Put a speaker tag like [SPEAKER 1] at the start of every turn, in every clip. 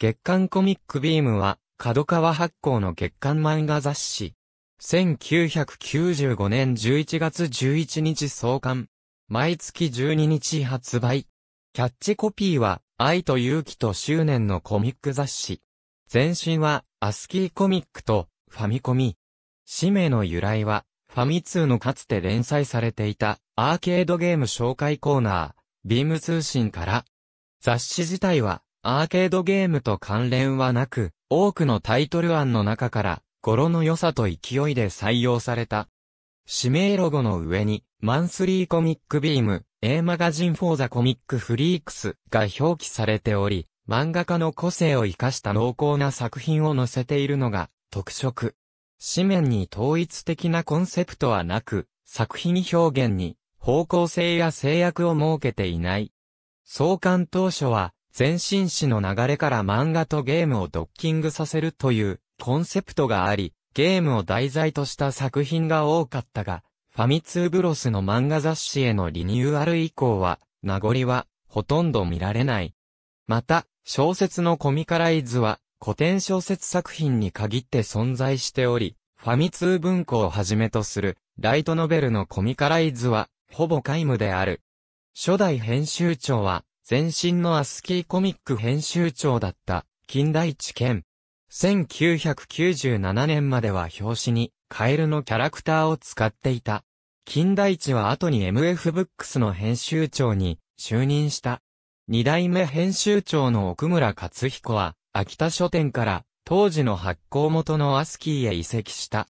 [SPEAKER 1] 月刊コミックビームは、角川発行の月刊漫画雑誌。1995年11月11日創刊。毎月12日発売。キャッチコピーは、愛と勇気と執念のコミック雑誌。前身は、アスキーコミックと、ファミコミ。氏名の由来は、ファミ通のかつて連載されていた、アーケードゲーム紹介コーナー、ビーム通信から。雑誌自体は、アーケードゲームと関連はなく、多くのタイトル案の中から、語呂の良さと勢いで採用された。指名ロゴの上に、マンスリーコミックビーム、A マガジンフォーザコミックフリークスが表記されており、漫画家の個性を生かした濃厚な作品を載せているのが特色。紙面に統一的なコンセプトはなく、作品表現に方向性や制約を設けていない。創刊当初は、全身史の流れから漫画とゲームをドッキングさせるというコンセプトがあり、ゲームを題材とした作品が多かったが、ファミツーブロスの漫画雑誌へのリニューアル以降は、名残はほとんど見られない。また、小説のコミカライズは古典小説作品に限って存在しており、ファミ通文庫をはじめとするライトノベルのコミカライズはほぼ皆無である。初代編集長は前身のアスキーコミック編集長だった、金大一健。1997年までは表紙に、カエルのキャラクターを使っていた。金大地は後に MF ブックスの編集長に就任した。二代目編集長の奥村克彦は、秋田書店から当時の発行元のアスキーへ移籍した。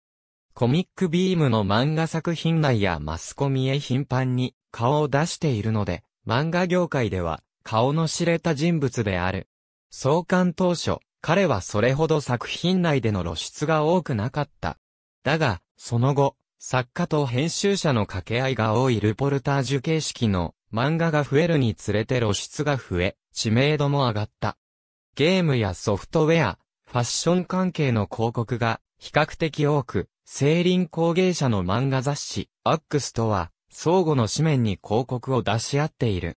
[SPEAKER 1] コミックビームの漫画作品内やマスコミへ頻繁に顔を出しているので、漫画業界では、顔の知れた人物である。創刊当初、彼はそれほど作品内での露出が多くなかった。だが、その後、作家と編集者の掛け合いが多いルポルタージュ形式の漫画が増えるにつれて露出が増え、知名度も上がった。ゲームやソフトウェア、ファッション関係の広告が比較的多く、リ林工芸者の漫画雑誌、アックスとは、相互の紙面に広告を出し合っている。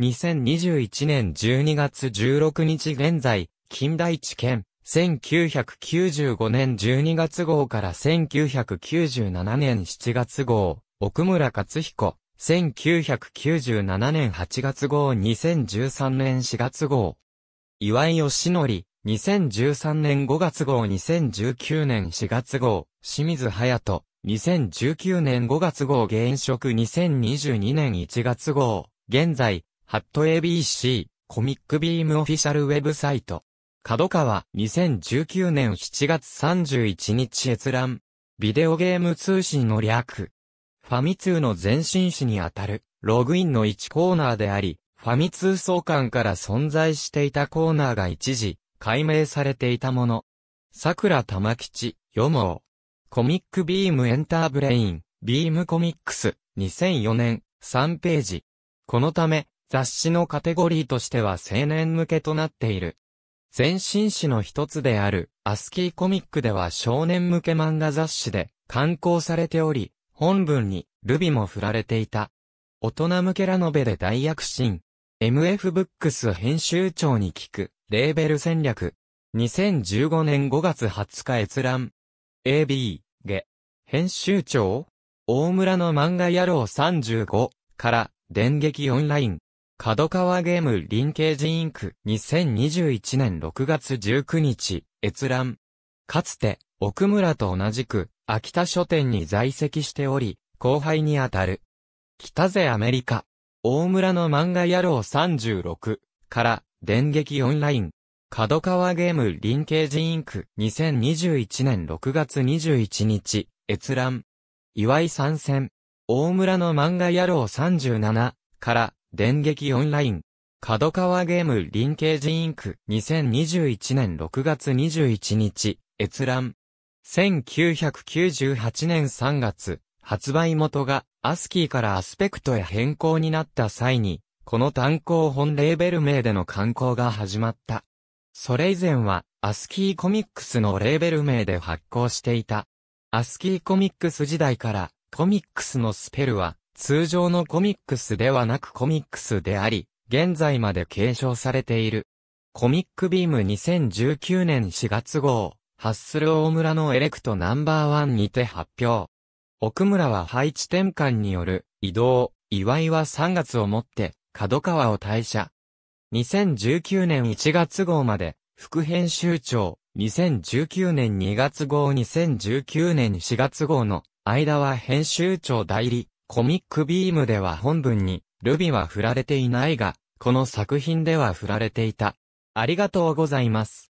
[SPEAKER 1] 2021年12月16日現在、近代地県、1995年12月号から1997年7月号、奥村克彦、1997年8月号2013年4月号、岩井義則、2013年5月号2019年4月号、清水隼人、2019年5月号現職2022年1月号、現在、ハット ABC、コミックビームオフィシャルウェブサイト。角川、2019年7月31日閲覧。ビデオゲーム通信の略。ファミ通の前身誌にあたる、ログインの1コーナーであり、ファミ通相関から存在していたコーナーが一時、解明されていたもの。桜玉吉、よもう。コミックビームエンターブレイン、ビームコミックス、2004年、3ページ。このため、雑誌のカテゴリーとしては青年向けとなっている。前身誌の一つである、アスキーコミックでは少年向け漫画雑誌で刊行されており、本文にルビも振られていた。大人向けラノベで大躍進。MF ブックス編集長に聞く、レーベル戦略。2015年5月20日閲覧。AB げ、編集長大村の漫画野郎35から、電撃オンライン。角川ゲームケージインク2021年6月19日、閲覧。かつて、奥村と同じく、秋田書店に在籍しており、後輩にあたる。北瀬ぜアメリカ。大村の漫画野郎36から、電撃オンライン。角川ゲームケージインク2021年6月21日、閲覧。岩井参戦。大村の漫画野郎37から、電撃オンライン。角川ゲームケージインク2021年6月21日、閲覧。1998年3月、発売元がアスキーからアスペクトへ変更になった際に、この単行本レーベル名での刊行が始まった。それ以前は、アスキーコミックスのレーベル名で発行していた。アスキーコミックス時代から、コミックスのスペルは、通常のコミックスではなくコミックスであり、現在まで継承されている。コミックビーム2019年4月号、ハッスル大村のエレクトナンバーワンにて発表。奥村は配置転換による移動、岩井は3月をもって、角川を退社、2019年1月号まで、副編集長、2019年2月号2019年4月号の間は編集長代理、コミックビームでは本文に、ルビは振られていないが、この作品では振られていた。ありがとうございます。